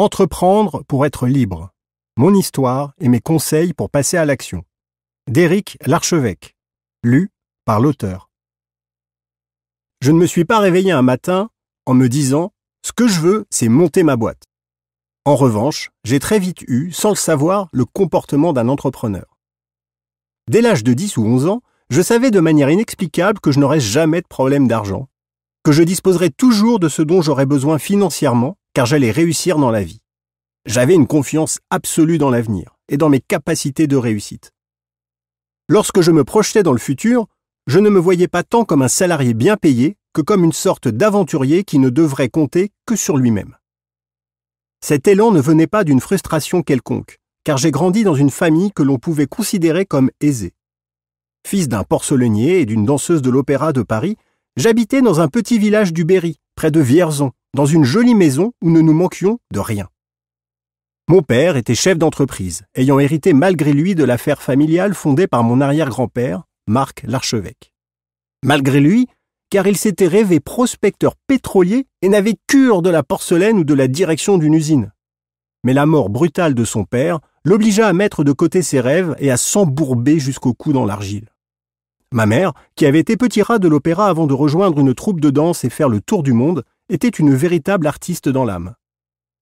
Entreprendre pour être libre. Mon histoire et mes conseils pour passer à l'action. D'Éric Larchevêque. Lu par l'auteur. Je ne me suis pas réveillé un matin en me disant ce que je veux, c'est monter ma boîte. En revanche, j'ai très vite eu, sans le savoir, le comportement d'un entrepreneur. Dès l'âge de 10 ou 11 ans, je savais de manière inexplicable que je n'aurais jamais de problème d'argent, que je disposerais toujours de ce dont j'aurais besoin financièrement, car j'allais réussir dans la vie. J'avais une confiance absolue dans l'avenir et dans mes capacités de réussite. Lorsque je me projetais dans le futur, je ne me voyais pas tant comme un salarié bien payé que comme une sorte d'aventurier qui ne devrait compter que sur lui-même. Cet élan ne venait pas d'une frustration quelconque, car j'ai grandi dans une famille que l'on pouvait considérer comme aisée. Fils d'un porcelainier et d'une danseuse de l'Opéra de Paris, J'habitais dans un petit village du Berry, près de Vierzon, dans une jolie maison où ne nous manquions de rien. Mon père était chef d'entreprise, ayant hérité malgré lui de l'affaire familiale fondée par mon arrière-grand-père, Marc l'archevêque. Malgré lui, car il s'était rêvé prospecteur pétrolier et n'avait cure de la porcelaine ou de la direction d'une usine. Mais la mort brutale de son père l'obligea à mettre de côté ses rêves et à s'embourber jusqu'au cou dans l'argile. Ma mère, qui avait été petit rat de l'opéra avant de rejoindre une troupe de danse et faire le tour du monde, était une véritable artiste dans l'âme.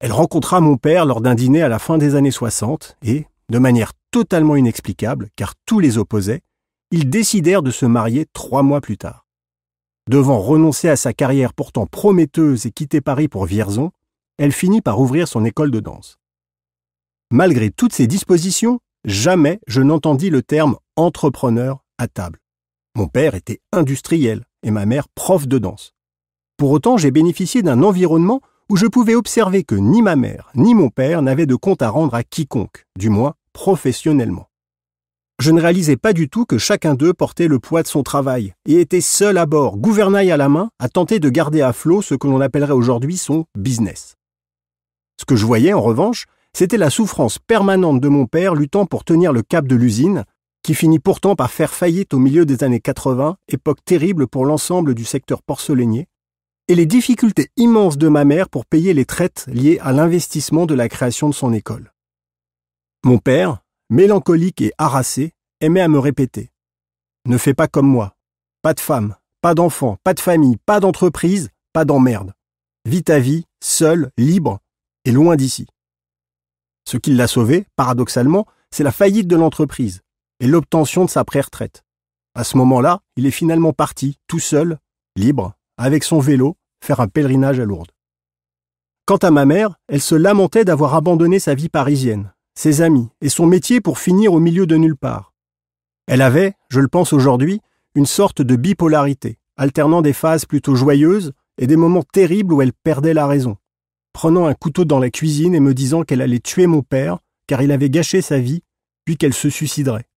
Elle rencontra mon père lors d'un dîner à la fin des années 60 et, de manière totalement inexplicable, car tous les opposaient, ils décidèrent de se marier trois mois plus tard. Devant renoncer à sa carrière pourtant prometteuse et quitter Paris pour Vierzon, elle finit par ouvrir son école de danse. Malgré toutes ces dispositions, jamais je n'entendis le terme entrepreneur à table. Mon père était industriel et ma mère prof de danse. Pour autant, j'ai bénéficié d'un environnement où je pouvais observer que ni ma mère ni mon père n'avaient de compte à rendre à quiconque, du moins professionnellement. Je ne réalisais pas du tout que chacun d'eux portait le poids de son travail et était seul à bord, gouvernail à la main, à tenter de garder à flot ce que l'on appellerait aujourd'hui son business. Ce que je voyais, en revanche, c'était la souffrance permanente de mon père luttant pour tenir le cap de l'usine, qui finit pourtant par faire faillite au milieu des années 80, époque terrible pour l'ensemble du secteur porcelainier, et les difficultés immenses de ma mère pour payer les traites liées à l'investissement de la création de son école. Mon père, mélancolique et harassé, aimait à me répéter Ne fais pas comme moi. Pas de femme, pas d'enfant, pas de famille, pas d'entreprise, pas d'emmerde. Vite à vie, seul, libre, et loin d'ici. Ce qui l'a sauvé, paradoxalement, c'est la faillite de l'entreprise, et l'obtention de sa pré-retraite. À ce moment-là, il est finalement parti, tout seul, libre, avec son vélo, faire un pèlerinage à Lourdes. Quant à ma mère, elle se lamentait d'avoir abandonné sa vie parisienne, ses amis et son métier pour finir au milieu de nulle part. Elle avait, je le pense aujourd'hui, une sorte de bipolarité, alternant des phases plutôt joyeuses et des moments terribles où elle perdait la raison, prenant un couteau dans la cuisine et me disant qu'elle allait tuer mon père car il avait gâché sa vie, puis qu'elle se suiciderait.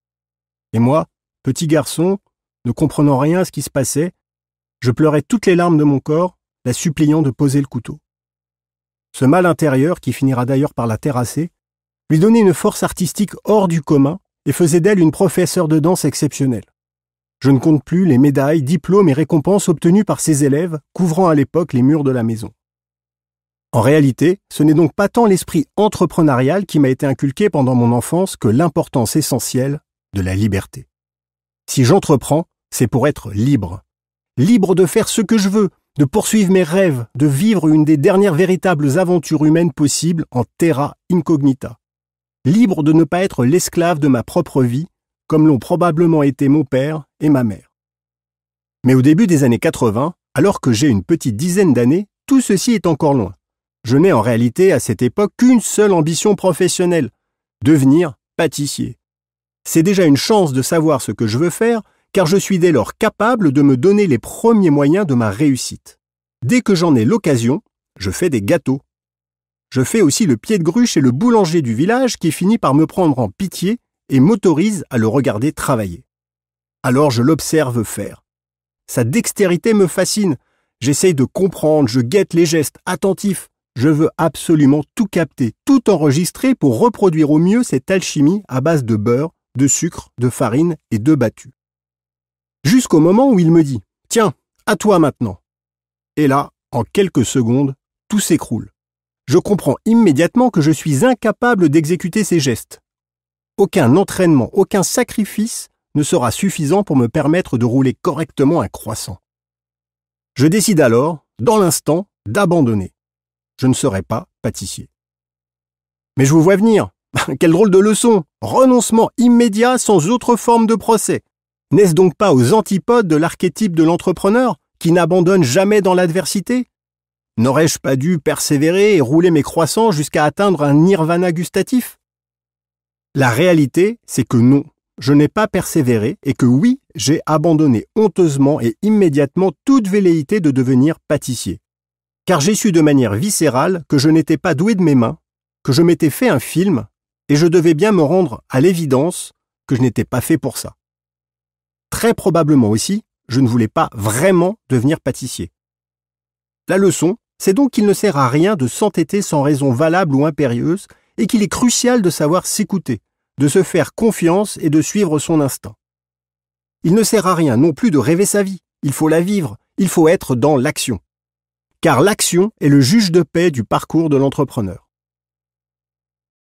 Et moi, petit garçon, ne comprenant rien à ce qui se passait, je pleurais toutes les larmes de mon corps, la suppliant de poser le couteau. Ce mal intérieur, qui finira d'ailleurs par la terrasser, lui donnait une force artistique hors du commun et faisait d'elle une professeure de danse exceptionnelle. Je ne compte plus les médailles, diplômes et récompenses obtenues par ses élèves, couvrant à l'époque les murs de la maison. En réalité, ce n'est donc pas tant l'esprit entrepreneurial qui m'a été inculqué pendant mon enfance que l'importance essentielle de la liberté. Si j'entreprends, c'est pour être libre. Libre de faire ce que je veux, de poursuivre mes rêves, de vivre une des dernières véritables aventures humaines possibles en terra incognita. Libre de ne pas être l'esclave de ma propre vie, comme l'ont probablement été mon père et ma mère. Mais au début des années 80, alors que j'ai une petite dizaine d'années, tout ceci est encore loin. Je n'ai en réalité à cette époque qu'une seule ambition professionnelle, devenir pâtissier c'est déjà une chance de savoir ce que je veux faire, car je suis dès lors capable de me donner les premiers moyens de ma réussite. Dès que j'en ai l'occasion, je fais des gâteaux. Je fais aussi le pied de grue chez le boulanger du village qui finit par me prendre en pitié et m'autorise à le regarder travailler. Alors je l'observe faire. Sa dextérité me fascine. J'essaye de comprendre, je guette les gestes, attentifs. Je veux absolument tout capter, tout enregistrer pour reproduire au mieux cette alchimie à base de beurre, de sucre, de farine et de battus. Jusqu'au moment où il me dit Tiens, à toi maintenant. Et là, en quelques secondes, tout s'écroule. Je comprends immédiatement que je suis incapable d'exécuter ces gestes. Aucun entraînement, aucun sacrifice ne sera suffisant pour me permettre de rouler correctement un croissant. Je décide alors, dans l'instant, d'abandonner. Je ne serai pas pâtissier. Mais je vous vois venir, Quelle drôle de leçon Renoncement immédiat sans autre forme de procès. N'est-ce donc pas aux antipodes de l'archétype de l'entrepreneur, qui n'abandonne jamais dans l'adversité N'aurais-je pas dû persévérer et rouler mes croissants jusqu'à atteindre un nirvana gustatif La réalité, c'est que non, je n'ai pas persévéré et que oui, j'ai abandonné honteusement et immédiatement toute velléité de devenir pâtissier. Car j'ai su de manière viscérale que je n'étais pas doué de mes mains, que je m'étais fait un film et je devais bien me rendre à l'évidence que je n'étais pas fait pour ça. Très probablement aussi, je ne voulais pas vraiment devenir pâtissier. La leçon, c'est donc qu'il ne sert à rien de s'entêter sans raison valable ou impérieuse, et qu'il est crucial de savoir s'écouter, de se faire confiance et de suivre son instinct. Il ne sert à rien non plus de rêver sa vie, il faut la vivre, il faut être dans l'action. Car l'action est le juge de paix du parcours de l'entrepreneur.